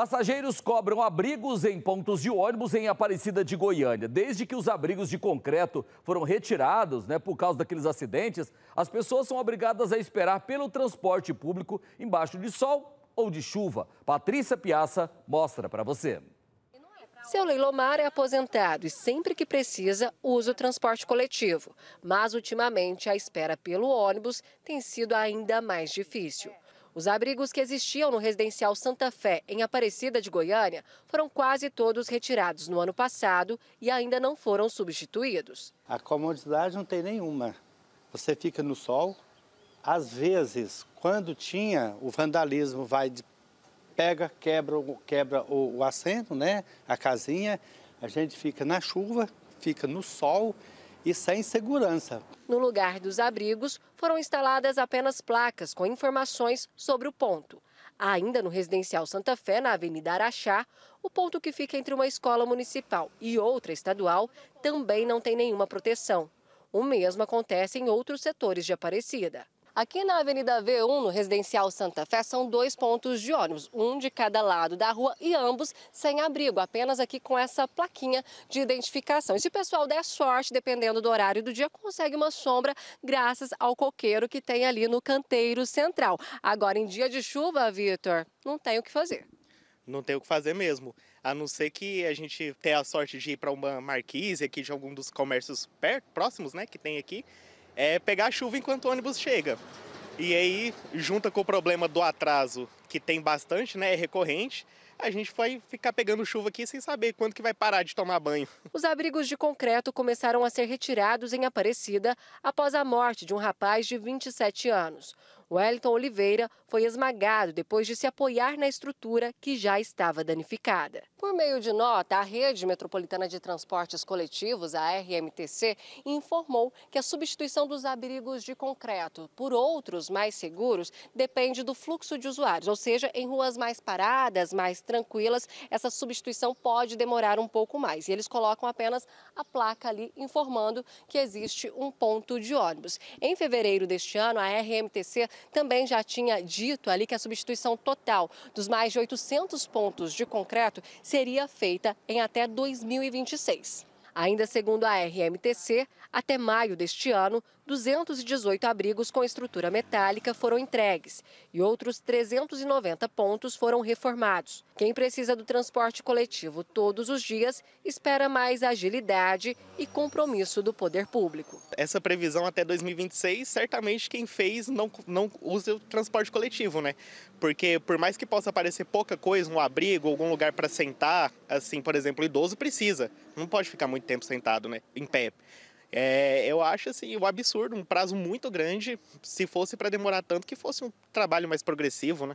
Passageiros cobram abrigos em pontos de ônibus em Aparecida de Goiânia. Desde que os abrigos de concreto foram retirados né, por causa daqueles acidentes, as pessoas são obrigadas a esperar pelo transporte público embaixo de sol ou de chuva. Patrícia Piaça mostra para você. Seu Leilomar é aposentado e sempre que precisa usa o transporte coletivo. Mas ultimamente a espera pelo ônibus tem sido ainda mais difícil. Os abrigos que existiam no residencial Santa Fé, em Aparecida de Goiânia, foram quase todos retirados no ano passado e ainda não foram substituídos. A comodidade não tem nenhuma. Você fica no sol. Às vezes, quando tinha, o vandalismo vai de pega, quebra, quebra o, o assento, né? A casinha. A gente fica na chuva, fica no sol e sem segurança. No lugar dos abrigos, foram instaladas apenas placas com informações sobre o ponto. Ainda no Residencial Santa Fé, na Avenida Araxá, o ponto que fica entre uma escola municipal e outra estadual também não tem nenhuma proteção. O mesmo acontece em outros setores de Aparecida. Aqui na Avenida V1, no residencial Santa Fé, são dois pontos de ônibus, um de cada lado da rua e ambos sem abrigo, apenas aqui com essa plaquinha de identificação. E se o pessoal der sorte, dependendo do horário do dia, consegue uma sombra graças ao coqueiro que tem ali no canteiro central. Agora, em dia de chuva, Vitor, não tem o que fazer. Não tem o que fazer mesmo. A não ser que a gente tenha a sorte de ir para uma marquise aqui de algum dos comércios perto, próximos, né, que tem aqui é pegar chuva enquanto o ônibus chega. E aí, junta com o problema do atraso que tem bastante, né? É recorrente a gente vai ficar pegando chuva aqui sem saber quando que vai parar de tomar banho. Os abrigos de concreto começaram a ser retirados em Aparecida após a morte de um rapaz de 27 anos. Wellington Oliveira foi esmagado depois de se apoiar na estrutura que já estava danificada. Por meio de nota, a Rede Metropolitana de Transportes Coletivos, a RMTC, informou que a substituição dos abrigos de concreto por outros mais seguros depende do fluxo de usuários, seja, em ruas mais paradas, mais tranquilas, essa substituição pode demorar um pouco mais. E eles colocam apenas a placa ali informando que existe um ponto de ônibus. Em fevereiro deste ano, a RMTC também já tinha dito ali que a substituição total dos mais de 800 pontos de concreto seria feita em até 2026. Ainda segundo a RMTC, até maio deste ano, 218 abrigos com estrutura metálica foram entregues e outros 390 pontos foram reformados. Quem precisa do transporte coletivo todos os dias espera mais agilidade e compromisso do poder público. Essa previsão até 2026, certamente quem fez não, não usa o transporte coletivo, né? Porque por mais que possa parecer pouca coisa, um abrigo, algum lugar para sentar, assim, por exemplo, o idoso precisa, não pode ficar muito muito tempo sentado, né? Em pé. É, eu acho assim um absurdo, um prazo muito grande. Se fosse para demorar tanto, que fosse um trabalho mais progressivo, né?